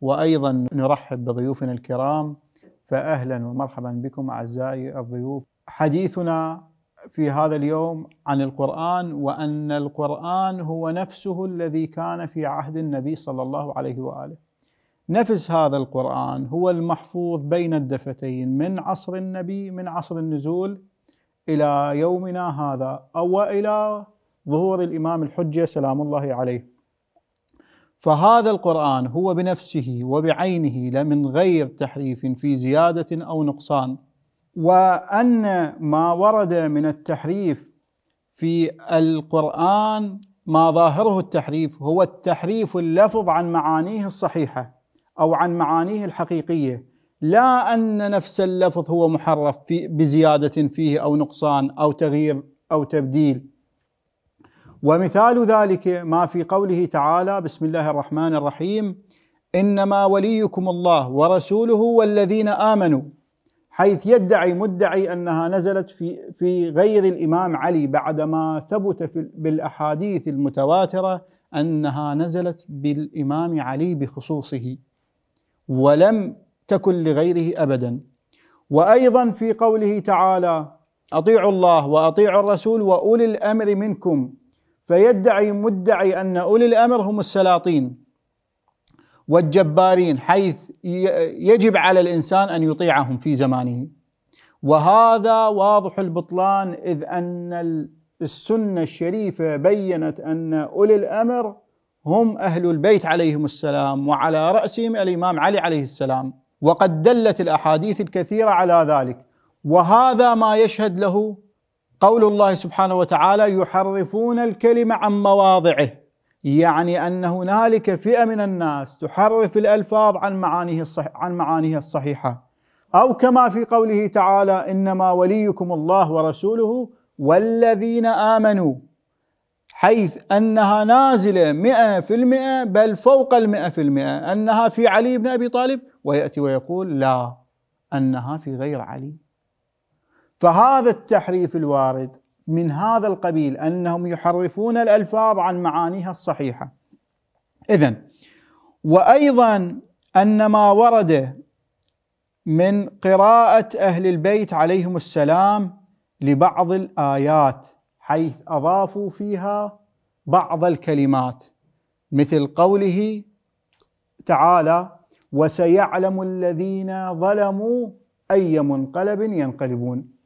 وايضا نرحب بضيوفنا الكرام فاهلا ومرحبا بكم اعزائي الضيوف حديثنا في هذا اليوم عن القران وان القران هو نفسه الذي كان في عهد النبي صلى الله عليه واله نفس هذا القران هو المحفوظ بين الدفتين من عصر النبي من عصر النزول الى يومنا هذا او الى ظهور الامام الحجه سلام الله عليه فهذا القرآن هو بنفسه وبعينه لمن غير تحريف في زيادة أو نقصان وأن ما ورد من التحريف في القرآن ما ظاهره التحريف هو التحريف اللفظ عن معانيه الصحيحة أو عن معانيه الحقيقية لا أن نفس اللفظ هو محرف في بزيادة فيه أو نقصان أو تغيير أو تبديل ومثال ذلك ما في قوله تعالى بسم الله الرحمن الرحيم انما وليكم الله ورسوله والذين امنوا حيث يدعي مدعي انها نزلت في في غير الامام علي بعدما ثبت بالاحاديث المتواتره انها نزلت بالامام علي بخصوصه ولم تكن لغيره ابدا وايضا في قوله تعالى اطيعوا الله واطيعوا الرسول واولي الامر منكم فيدعي مدعي ان اولي الامر هم السلاطين والجبارين حيث يجب على الانسان ان يطيعهم في زمانه وهذا واضح البطلان اذ ان السنه الشريفه بينت ان اولي الامر هم اهل البيت عليهم السلام وعلى راسهم الامام علي عليه السلام وقد دلت الاحاديث الكثيره على ذلك وهذا ما يشهد له قول الله سبحانه وتعالى يحرفون الكلمة عن مواضعه يعني أن هنالك فئة من الناس تحرف الألفاظ عن معانيه الصح عن معانيها الصحيحة أو كما في قوله تعالى إنما وليكم الله ورسوله والذين آمنوا حيث أنها نازلة مئة في المئة بل فوق المئة في المئة أنها في علي بن أبي طالب ويأتي ويقول لا أنها في غير علي فهذا التحريف الوارد من هذا القبيل انهم يحرفون الالفاظ عن معانيها الصحيحه. اذا وايضا ان ما ورد من قراءه اهل البيت عليهم السلام لبعض الايات حيث اضافوا فيها بعض الكلمات مثل قوله تعالى وسيعلم الذين ظلموا اي منقلب ينقلبون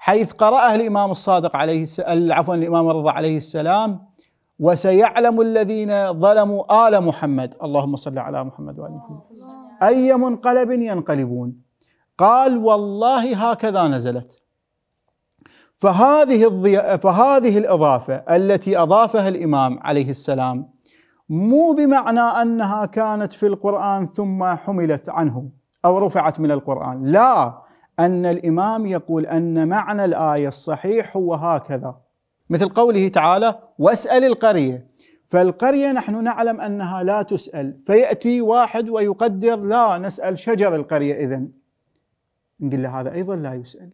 حيث قرأه الإمام الصادق عليه عفوا الإمام الرضا عليه السلام وسيعلم الذين ظلموا آل محمد اللهم صل على محمد وآل محمد أي منقلب ينقلبون قال والله هكذا نزلت فهذه الضي... فهذه الإضافة التي أضافها الإمام عليه السلام مو بمعنى أنها كانت في القرآن ثم حملت عنه أو رفعت من القرآن لا أن الإمام يقول أن معنى الآية الصحيح هو هكذا مثل قوله تعالى واسأل القرية فالقرية نحن نعلم أنها لا تسأل فيأتي واحد ويقدر لا نسأل شجر القرية إذن نقول له هذا أيضا لا يسأل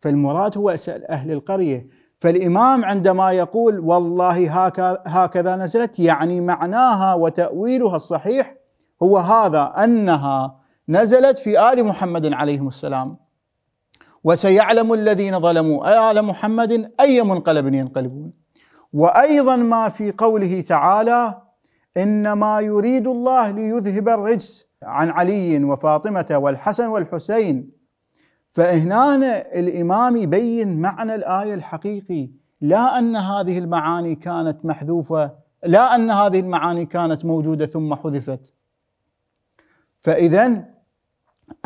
فالمراد هو اسأل أهل القرية فالإمام عندما يقول والله هكذا نزلت يعني معناها وتأويلها الصحيح هو هذا أنها نزلت في آل محمد عليهم السلام وسيعلم الذين ظلموا آل محمد أي منقلب ينقلبون وأيضا ما في قوله تعالى إنما يريد الله ليذهب الرجس عن علي وفاطمة والحسن والحسين فهنا الإمام يبين معنى الآية الحقيقي لا أن هذه المعاني كانت محذوفة لا أن هذه المعاني كانت موجودة ثم حذفت فإذا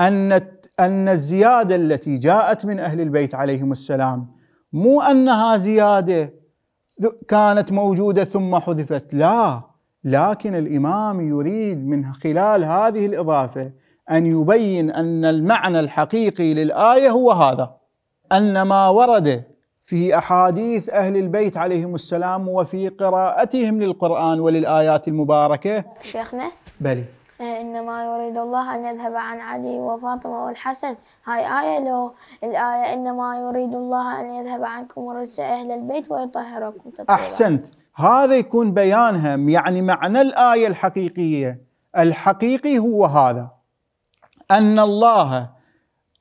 ان ان الزياده التي جاءت من اهل البيت عليهم السلام مو انها زياده كانت موجوده ثم حذفت لا لكن الامام يريد من خلال هذه الاضافه ان يبين ان المعنى الحقيقي للايه هو هذا ان ما ورد في احاديث اهل البيت عليهم السلام وفي قراءتهم للقران وللايات المباركه شيخنا بلي آه، إنما يريد الله أن يذهب عن علي وفاطمة والحسن هاي آية لو الآية إنما يريد الله أن يذهب عنكم الرجس أهل البيت ويطهركم تطهيرا أحسنت هذا يكون بيانها يعني معنى الآية الحقيقية الحقيقي هو هذا أن الله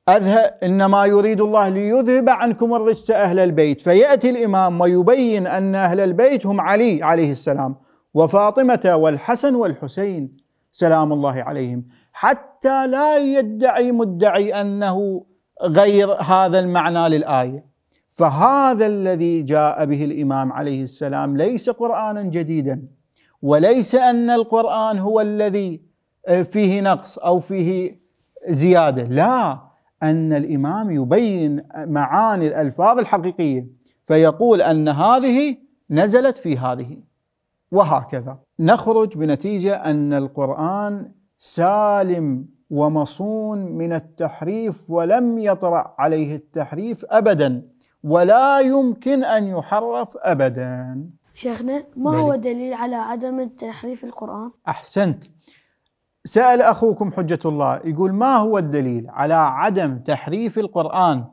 أذهب إنما يريد الله ليذهب عنكم الرجس أهل البيت فيأتي الإمام ويبين أن أهل البيت هم علي عليه السلام وفاطمة والحسن والحسين سلام الله عليهم حتى لا يدعي مدعي انه غير هذا المعنى للايه فهذا الذي جاء به الامام عليه السلام ليس قرانا جديدا وليس ان القران هو الذي فيه نقص او فيه زياده لا ان الامام يبين معاني الالفاظ الحقيقيه فيقول ان هذه نزلت في هذه وهكذا نخرج بنتيجه ان القران سالم ومصون من التحريف ولم يطرا عليه التحريف ابدا ولا يمكن ان يحرف ابدا شيخنا ما هو دليل على عدم تحريف القرآن؟ أحسنت سأل أخوكم حجة الله يقول ما هو الدليل على عدم تحريف القرآن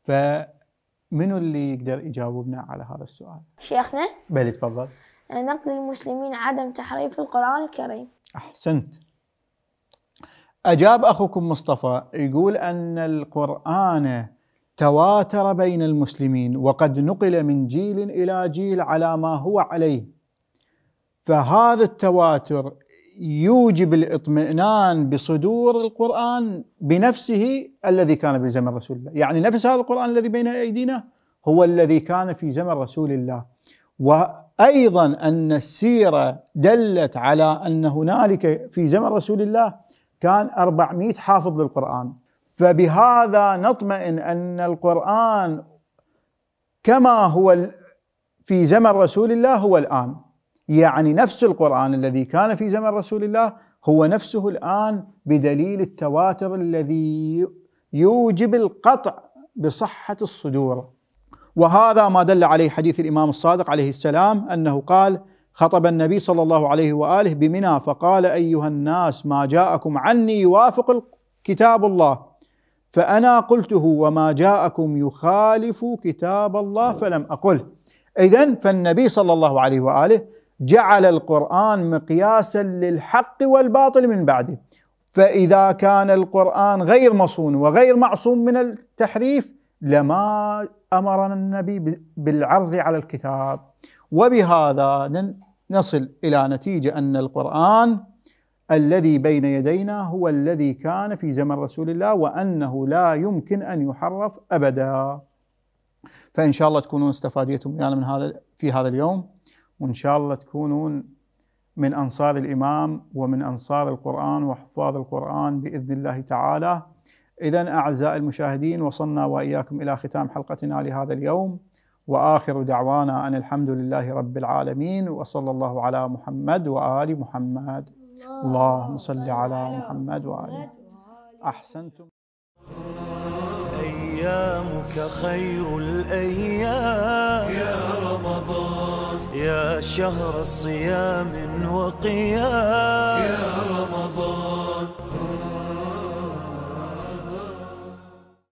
فمن اللي يقدر يجاوبنا على هذا السؤال؟ شيخنا؟ بلي تفضل نقل المسلمين عدم تحريف القرآن الكريم أحسنت أجاب أخوكم مصطفى يقول أن القرآن تواتر بين المسلمين وقد نقل من جيل إلى جيل على ما هو عليه فهذا التواتر يوجب الاطمئنان بصدور القرآن بنفسه الذي كان في زمن رسول الله يعني نفس هذا القرآن الذي بين أيدينا هو الذي كان في زمن رسول الله وايضا ان السيره دلت على ان هنالك في زمن رسول الله كان 400 حافظ للقران فبهذا نطمئن ان القران كما هو في زمن رسول الله هو الان يعني نفس القران الذي كان في زمن رسول الله هو نفسه الان بدليل التواتر الذي يوجب القطع بصحه الصدور وهذا ما دل عليه حديث الإمام الصادق عليه السلام أنه قال خطب النبي صلى الله عليه وآله بمنى فقال أيها الناس ما جاءكم عني يوافق كتاب الله فأنا قلته وما جاءكم يخالف كتاب الله فلم أقله إذا فالنبي صلى الله عليه وآله جعل القرآن مقياسا للحق والباطل من بعده فإذا كان القرآن غير مصون وغير معصوم من التحريف لما امرنا النبي بالعرض على الكتاب وبهذا نصل الى نتيجه ان القران الذي بين يدينا هو الذي كان في زمن رسول الله وانه لا يمكن ان يحرف ابدا. فان شاء الله تكونون استفاديتم ويانا يعني من هذا في هذا اليوم وان شاء الله تكونون من انصار الامام ومن انصار القران وحفاظ القران باذن الله تعالى. إذا أعزائي المشاهدين وصلنا وإياكم إلى ختام حلقتنا لهذا اليوم وآخر دعوانا أن الحمد لله رب العالمين وصلى الله على محمد وآل محمد اللهم صل على محمد وآل أحسنتم أيامك خير الأيام يا رمضان يا شهر صيام وقيام يا رمضان